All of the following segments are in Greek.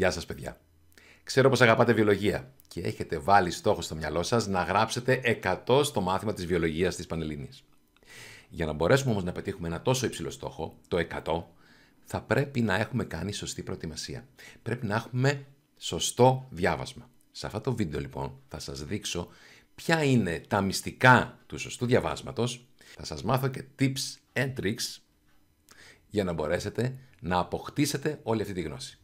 Γεια σας παιδιά. Ξέρω πως αγαπάτε βιολογία και έχετε βάλει στόχο στο μυαλό σας να γράψετε 100 στο μάθημα της βιολογίας της Πανελλήνης. Για να μπορέσουμε όμως να πετύχουμε ένα τόσο υψηλό στόχο, το 100, θα πρέπει να έχουμε κάνει σωστή προετοιμασία. Πρέπει να έχουμε σωστό διάβασμα. Σε αυτό το βίντεο λοιπόν θα σας δείξω ποια είναι τα μυστικά του σωστού διαβάσματος. Θα σας μάθω και tips and tricks για να μπορέσετε να αποκτήσετε όλη αυτή τη γνώση.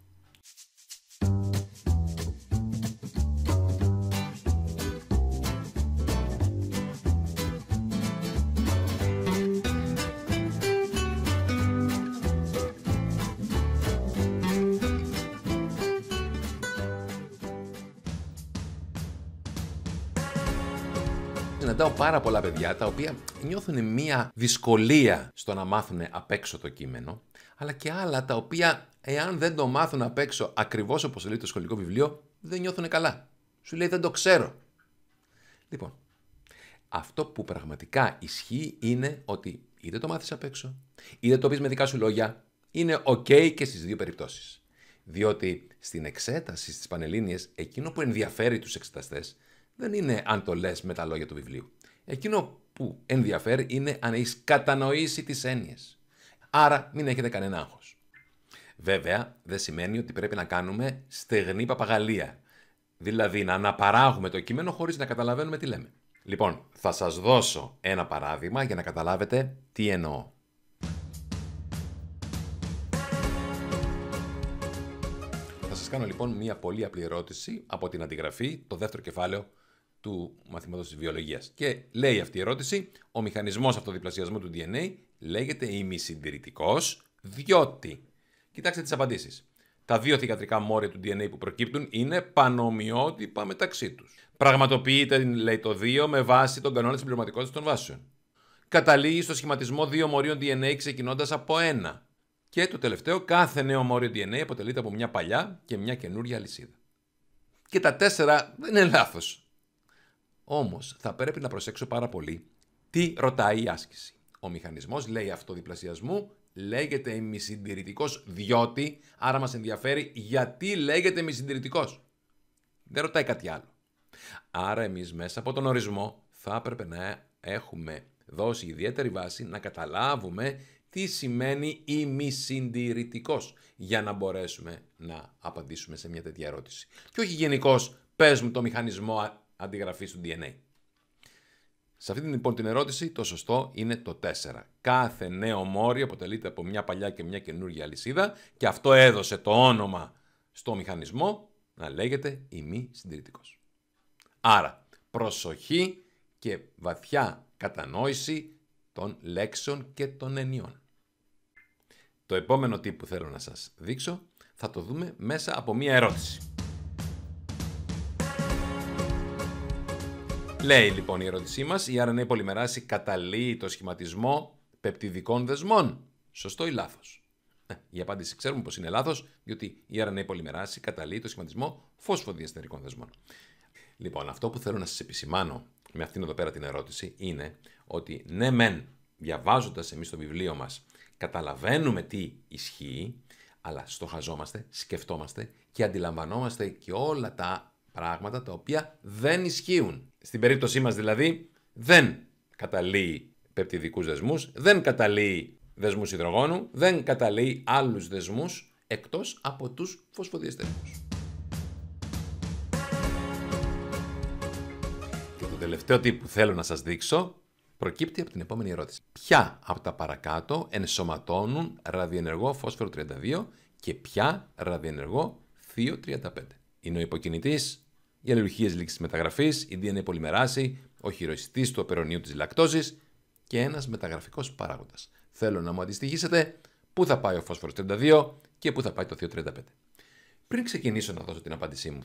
Συναντάω πάρα πολλά παιδιά τα οποία νιώθουν μία δυσκολία στο να μάθουν απ' έξω το κείμενο, αλλά και άλλα τα οποία, εάν δεν το μάθουν απ' έξω ακριβώς όπως λέει το σχολικό βιβλίο, δεν νιώθουν καλά. Σου λέει δεν το ξέρω. Λοιπόν, αυτό που πραγματικά ισχύει είναι ότι είτε το μάθεις απ' έξω, είτε το πεις με δικά σου λόγια, είναι ok και στις δύο περιπτώσεις. Διότι στην εξέταση στις Πανελλήνιες, εκείνο που ενδιαφέρει τους εξεταστές δεν είναι αν το λες με τα λόγια του βιβλίου. Εκείνο που ενδιαφέρει είναι αν έχεις κατανοήσει τις έννοιες. Άρα μην έχετε κανένα άγχος. Βέβαια, δεν σημαίνει ότι πρέπει να κάνουμε στεγνή παπαγαλία. Δηλαδή να αναπαράγουμε το κείμενο χωρίς να καταλαβαίνουμε τι λέμε. Λοιπόν, θα σας δώσω ένα παράδειγμα για να καταλάβετε τι εννοώ. Θα σας κάνω λοιπόν μια πολύ απλή ερώτηση από την αντιγραφή, το δεύτερο κεφάλαιο του μαθήματος της βιολογίας. Και λέει αυτή η ερώτηση, ο μηχανισμός αυτοδιπλασιασμού του DNA λέγεται ημισυντηρητικός, διότι... Κοιτάξτε τις απαντήσεις: Τα δύο θηγατρικά μόρια του DNA που προκύπτουν είναι πανομοιότυπα μεταξύ τους. Πραγματοποιείται, λέει το 2, με βάση τον κανόνα της πληρωματικότητα των βάσεων. Καταλήγει στο σχηματισμό δύο μορίων DNA ξεκινώντας από ένα. Και το τελευταίο, κάθε νέο μόριο DNA αποτελείται από μια παλιά και μια καινούργια αλυσίδα. Και τα τέσσερα δεν είναι λάθος. Όμως, θα πρέπει να προσέξω πάρα πολύ τι ρωτάει η άσκηση. Ο μηχανισμός, λέει αυτοδιπλασιασμού, λέγεται ημισυντηρητικός διότι, άρα μας ενδιαφέρει γιατί λέγεται ημισυντηρητικός. Δεν ρωτάει κάτι άλλο. Άρα εμείς μέσα από τον ορισμό θα έπρεπε να έχουμε δώσει ιδιαίτερη βάση να καταλάβουμε τι σημαίνει ημισυντηρητικός για να μπορέσουμε να απαντήσουμε σε μια τέτοια ερώτηση. Και όχι γενικώς πες μου το μηχανισμό αντιγραφής του DNA. Σε αυτή την λοιπόν την ερώτηση, το σωστό είναι το 4. Κάθε νέο μόρι αποτελείται από μια παλιά και μια καινούργια αλυσίδα και αυτό έδωσε το όνομα στο μηχανισμό να λέγεται ημί συντηρητικό. Άρα, προσοχή και βαθιά κατανόηση των λέξεων και των ενιών. Το επόμενο τι που θέλω να σας δείξω θα το δούμε μέσα από μία ερώτηση. Λέει λοιπόν η ερώτησή μας, η RNA πολυμεράση καταλύει το σχηματισμό πεπτιδικών δεσμών. Σωστό ή λάθος. Ναι, η απάντηση ξέρουμε πως είναι λάθος, διότι η RNA πολυμεράση καταλύει το σχηματισμό φωσφοδιαστερικών δεσμών. Λοιπόν, αυτό που θέλω να σας επισημάνω με αυτήν εδώ πέρα την ερώτηση είναι ότι ναι, μεν διαβάζοντας εμείς το βιβλίο μας καταλαβαίνουμε τι ισχύει, αλλά στοχαζόμαστε, σκεφτόμαστε και αντιλαμβανόμαστε και όλα τα Πράγματα τα οποία δεν ισχύουν. Στην περίπτωσή μας δηλαδή δεν καταλύει πεπτιδικούς δεσμούς, δεν καταλύει δεσμούς υδρογόνου, δεν καταλύει άλλους δεσμούς εκτός από τους φωσφοδιαστερικούς. Και το τελευταίο τι που θέλω να σας δείξω προκύπτει από την επόμενη ερώτηση. Ποια από τα παρακάτω ενσωματώνουν ραδιενεργό φόσφορο 32 και ποια ραδιενεργό θείο 35. Είναι ο υποκινητής οι αλληλουχίες λήξης μεταγραφής, η DNA πολυμεράση, ο χειροϊστή του απερονίου της λακτώσης και ένας μεταγραφικός παράγοντας. Θέλω να μου αντιστοιχίσετε πού θα πάει ο φόσφορος 32 και πού θα πάει το θείο 35. Πριν ξεκινήσω να δώσω την απάντησή μου,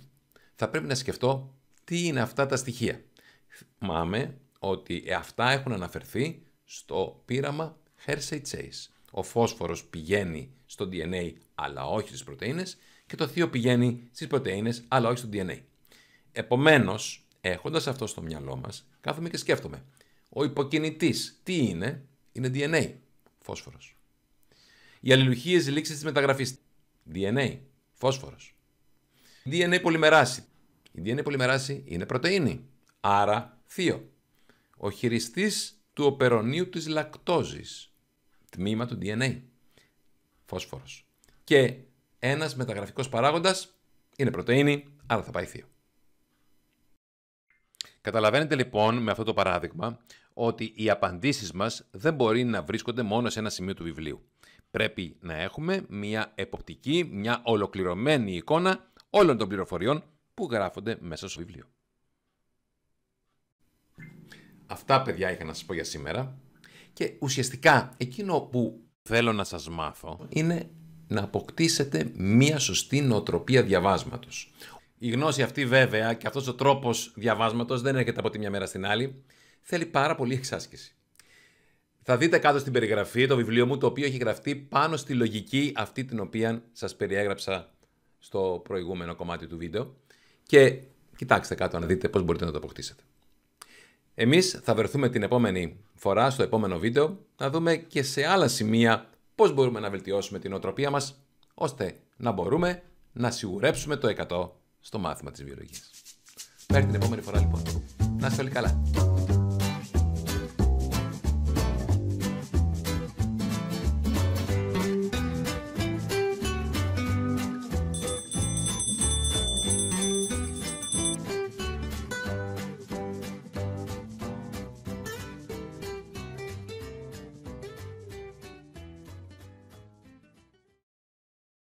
θα πρέπει να σκεφτώ τι είναι αυτά τα στοιχεία. Θυμάμαι ότι ε, αυτά έχουν αναφερθεί στο πείραμα Hersey Chase. Ο φόσφορος πηγαίνει στο DNA αλλά όχι στις πρωτεΐνες και το θείο πηγαίνει στις πρωτενε, αλλά όχι στο DNA. Επομένως, έχοντας αυτό στο μυαλό μας, κάθομαι και σκέφτομαι. Ο υποκινητής τι είναι, είναι DNA, φόσφορος. Οι αλληλουχίες λήξη της μεταγραφής, DNA, φόσφορος. DNA πολυμεράση. Η DNA πολυμεράση είναι πρωτενη, άρα θείο. Ο χειριστής του οπερονίου της λακτόζης, τμήμα του DNA, Φόσφορος. Και ένας μεταγραφικός παράγοντας είναι πρωτενη, άρα θα πάει θείο. Καταλαβαίνετε λοιπόν με αυτό το παράδειγμα ότι οι απαντήσεις μας δεν μπορεί να βρίσκονται μόνο σε ένα σημείο του βιβλίου. Πρέπει να έχουμε μια εποπτική, μια ολοκληρωμένη εικόνα όλων των πληροφοριών που γράφονται μέσα στο βιβλίο. Αυτά παιδιά είχα να σας πω για σήμερα και ουσιαστικά εκείνο που θέλω να σας μάθω είναι να αποκτήσετε μία σωστή νοοτροπία διαβάσματος. Η γνώση αυτή βέβαια και αυτός ο τρόπος διαβάσματος δεν έρχεται από τη μια μέρα στην άλλη. Θέλει πάρα πολύ εξάσκηση. Θα δείτε κάτω στην περιγραφή το βιβλίο μου το οποίο έχει γραφτεί πάνω στη λογική αυτή την οποία σας περιέγραψα στο προηγούμενο κομμάτι του βίντεο. Και κοιτάξτε κάτω να δείτε πώς μπορείτε να το αποκτήσετε. Εμείς θα βρεθούμε την επόμενη φορά στο επόμενο βίντεο να δούμε και σε άλλα σημεία πώς μπορούμε να βελτιώσουμε την οτροπία μας ώστε να μπορούμε να σιγουρέψουμε το 100% στο μάθημα της βιολογίας. Μέχρι την επόμενη φορά λοιπόν. Να είστε όλοι καλά.